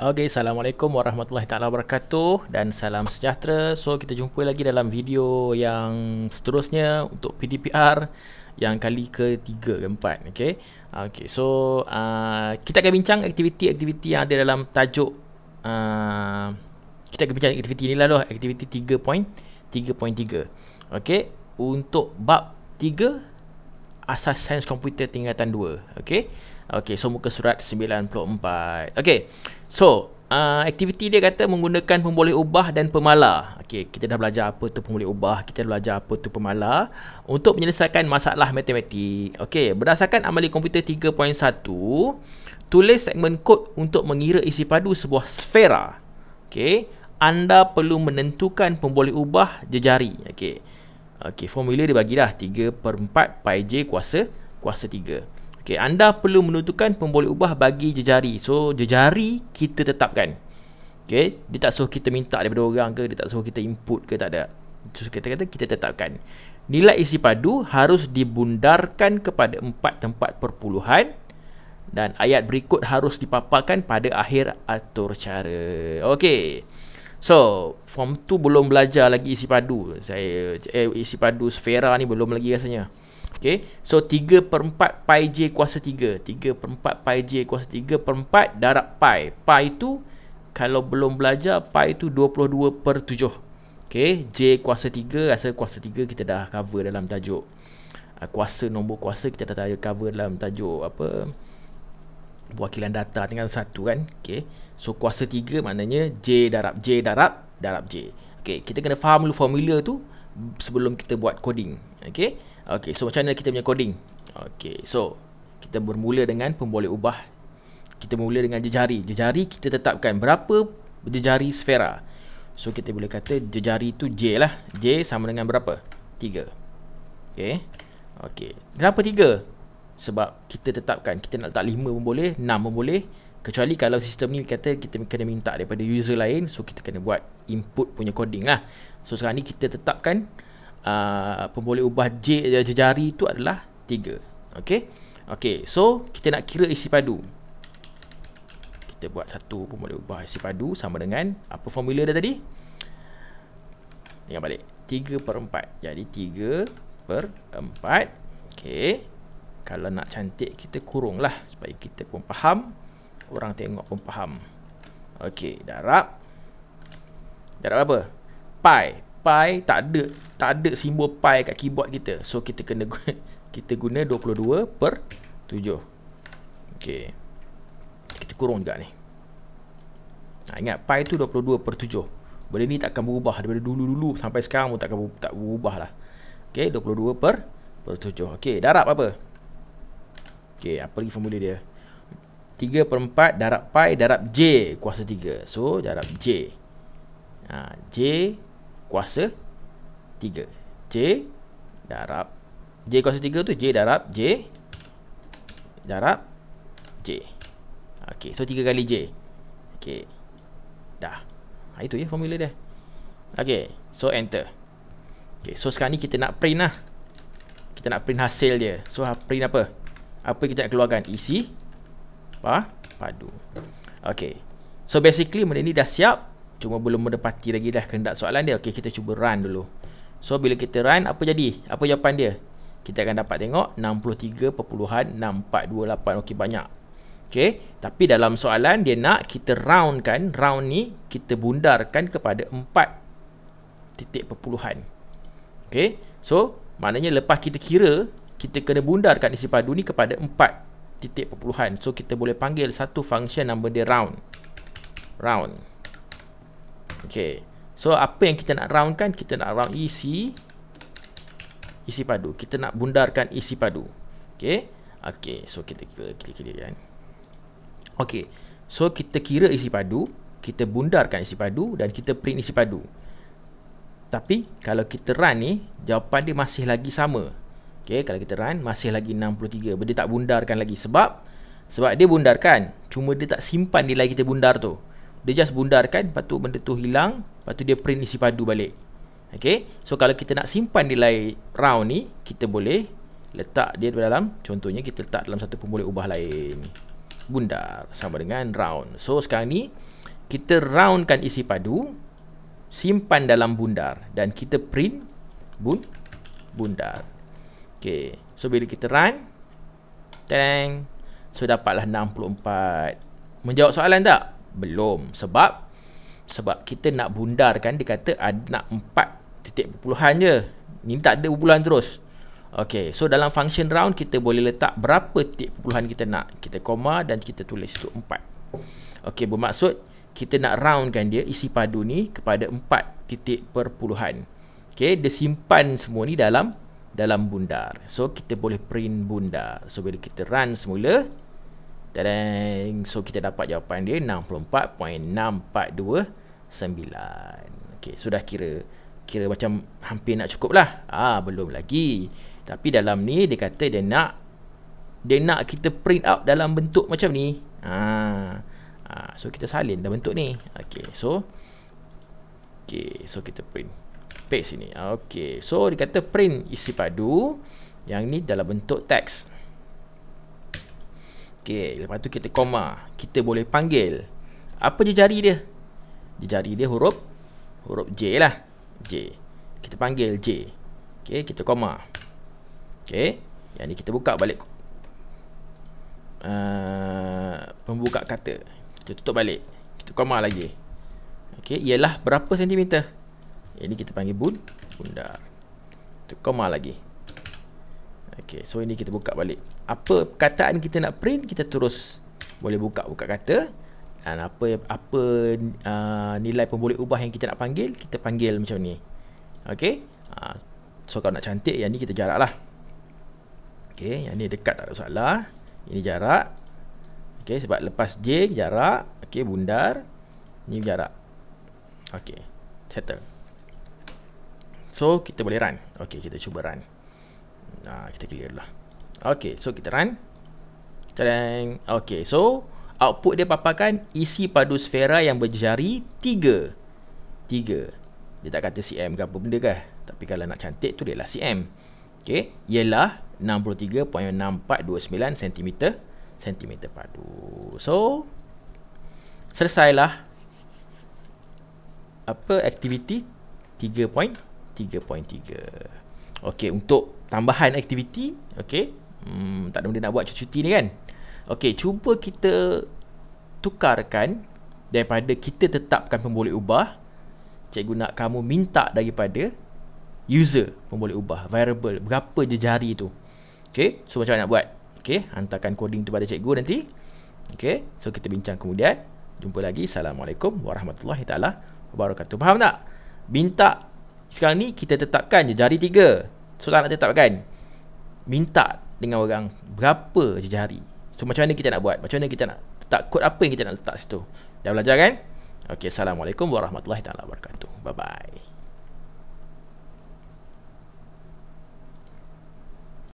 Okay, Assalamualaikum Warahmatullahi Ta'ala Wabarakatuh dan salam sejahtera. So, kita jumpa lagi dalam video yang seterusnya untuk PDPR yang kali ketiga ke empat. Okay, okay so uh, kita akan bincang aktiviti-aktiviti yang ada dalam tajuk uh, kita akan bincang aktiviti ni lalu lah, aktiviti 3.3.3 Okay, untuk bab 3 asas sains komputer tingkatan 2 Okay, okay so muka surat 94 Okay, So, uh, aktiviti dia kata menggunakan pemboleh ubah dan pemalar. Okay, kita dah belajar apa tu pemboleh ubah, kita dah belajar apa tu pemalar untuk menyelesaikan masalah matematik. Okay, berdasarkan amali komputer 3.1, tulis segmen kod untuk mengira isi padu sebuah sfera. Okay, anda perlu menentukan pemboleh ubah jejari. Okay, okay, formula dia bagi 3 per 4 pi j kuasa kuasa 3. Okay, anda perlu menentukan pemboleh ubah bagi jejari. So, jejari kita tetapkan. Okay, dia tak suruh kita minta daripada orang ke, dia tak suruh kita input ke, tak ada. So, kita kata kita tetapkan. Nilai isi padu harus dibundarkan kepada empat tempat perpuluhan dan ayat berikut harus dipaparkan pada akhir atur cara. Okay. So, form tu belum belajar lagi isi padu. Saya eh, isi padu sfera ni belum lagi rasanya. Okay. So 3 per 4 pi j kuasa 3. 3 per 4 pi j kuasa 3 per 4 darab pi. Pi tu kalau belum belajar pi tu 22 per 7. Okay. J kuasa 3 rasa kuasa 3 kita dah cover dalam tajuk. Ah, kuasa nombor kuasa kita dah cover dalam tajuk apa wakilan data tinggal satu kan Okay, so kuasa 3 maknanya j darab j darab darab j Okay, kita kena faham dulu formula tu sebelum kita buat coding Okay? Okay, so macam mana kita punya coding? Okay, so kita bermula dengan pemboleh ubah. Kita bermula dengan jejari. Jejari kita tetapkan berapa jejari sfera. So kita boleh kata jejari tu J lah. J sama dengan berapa? 3. Okay. Okay. Kenapa 3? Sebab kita tetapkan kita nak letak 5 pun boleh, 6 pun boleh. Kecuali kalau sistem ni kata kita kena minta daripada user lain. So kita kena buat input punya coding lah. So sekarang ni kita tetapkan uh, boleh ubah J jari tu adalah 3 Okay Okay so kita nak kira isi padu Kita buat satu boleh ubah isi padu sama dengan Apa formula dia tadi Tengok balik 3 per 4 Jadi 3 per 4 Okay Kalau nak cantik kita kurung lah Supaya kita pun faham Orang tengok pun faham Okay darab Darab apa? Pi pi tak ada tak ada simbol pi kat keyboard kita. So kita kena kita guna 22 per 7. Okey. Kita kurung juga ni. Ha, ingat pi tu 22 per 7. Benda ni tak akan berubah daripada dulu-dulu sampai sekarang pun tak akan tak berubah lah. Okey, 22 per per 7. Okey, darab apa? Okey, apa lagi formula dia? 3 per 4 darab pi darab j kuasa 3. So, darab j. Ha, j kuasa 3 J darab J kuasa 3 tu J darab J darab J ok so 3 kali J ok dah ha, itu je ya formula dia ok so enter ok so sekarang ni kita nak print lah kita nak print hasil dia so ha, print apa apa kita nak keluarkan isi apa padu ok so basically benda ni dah siap cuma belum ada lagi dah kehendak soalan dia okey kita cuba run dulu so bila kita run apa jadi apa jawapan dia kita akan dapat tengok 63.6428 okey banyak okey tapi dalam soalan dia nak kita roundkan round ni kita bundarkan kepada 4 titik perpuluhan okey so maknanya lepas kita kira kita kena bundarkan isi padu ni kepada 4 titik perpuluhan so kita boleh panggil satu function nama dia round round Okay. So apa yang kita nak roundkan? Kita nak round isi isi padu. Kita nak bundarkan isi padu. Okay. Okay. So kita kira-kira kan. Okay. So kita kira isi padu. Kita bundarkan isi padu dan kita print isi padu. Tapi kalau kita run ni, jawapan dia masih lagi sama. Okay. Kalau kita run, masih lagi 63. Dia tak bundarkan lagi. Sebab sebab dia bundarkan. Cuma dia tak simpan nilai kita bundar tu. Dia just bundarkan Lepas tu benda tu hilang Lepas tu dia print isi padu balik Okay So kalau kita nak simpan nilai round ni Kita boleh Letak dia dalam Contohnya kita letak dalam satu pembuluh ubah lain Bundar Sama dengan round So sekarang ni Kita roundkan isi padu Simpan dalam bundar Dan kita print bun Bundar Okay So bila kita run Tadang So dapatlah 64 Menjawab soalan tak? belum sebab sebab kita nak bundarkan dia kata ada nak empat titik perpuluhan je ni tak ada perpuluhan terus Okay, so dalam function round kita boleh letak berapa titik perpuluhan kita nak Kita koma dan kita tulis itu empat. Okay, bermaksud kita nak roundkan dia isi padu ni kepada empat titik perpuluhan Okay, dia simpan semua ni dalam dalam bundar So, kita boleh print bundar So, bila kita run semula Tadang. So kita dapat jawapan dia 64.6429. Okey, sudah kira kira macam hampir nak cukup lah. Ah, belum lagi. Tapi dalam ni dia kata dia nak dia nak kita print out dalam bentuk macam ni. Ah. ah so kita salin dalam bentuk ni. Okey, so Okey, so kita print paste ini. Okey. So dia kata print isi padu yang ni dalam bentuk teks. Okey, lepas tu kita koma. Kita boleh panggil. Apa jejari dia? Jejari dia huruf huruf J lah. J. Kita panggil J. Okey, kita koma. Okey. Yang ni kita buka balik. Uh, pembuka kata. Kita tutup balik. Kita koma lagi. Okey, ialah berapa sentimeter? Ini kita panggil bun, bundar. Kita koma lagi. Okey, so ini kita buka balik apa perkataan kita nak print kita terus boleh buka buka kata dan apa apa uh, nilai pemboleh ubah yang kita nak panggil kita panggil macam ni okey uh, so kalau nak cantik yang ni kita jaraklah okey yang ni dekat tak ada salah ini jarak okey sebab lepas j jarak okey bundar ni jarak okey settle so kita boleh run okey kita cuba run nah kita clear lah Okay, so kita run. Tereng. Okay, so output dia paparkan isi padu sfera yang berjari 3. 3. Dia tak kata cm ke apa benda kah? Tapi kalau nak cantik tu dia lah cm. Okay, ialah 63.6429 cm cm padu. So, selesailah apa aktiviti 3.3.3. Okey, untuk tambahan aktiviti, okey, Hmm, tak ada benda nak buat cuti-cuti ni kan. Okey, cuba kita tukarkan daripada kita tetapkan pemboleh ubah. Cikgu nak kamu minta daripada user pemboleh ubah, variable, berapa je jari tu. Okey, so macam mana nak buat? Okey, hantarkan coding tu pada cikgu nanti. Okey, so kita bincang kemudian. Jumpa lagi. Assalamualaikum warahmatullahi taala wabarakatuh. Faham tak? Minta sekarang ni kita tetapkan je jari tiga. So tak nak tetapkan. Minta dengan orang berapa jejari. So macam mana kita nak buat? Macam mana kita nak letak kod apa yang kita nak letak situ? Dah belajar kan? Okay, Assalamualaikum warahmatullahi taala wabarakatuh. Bye bye.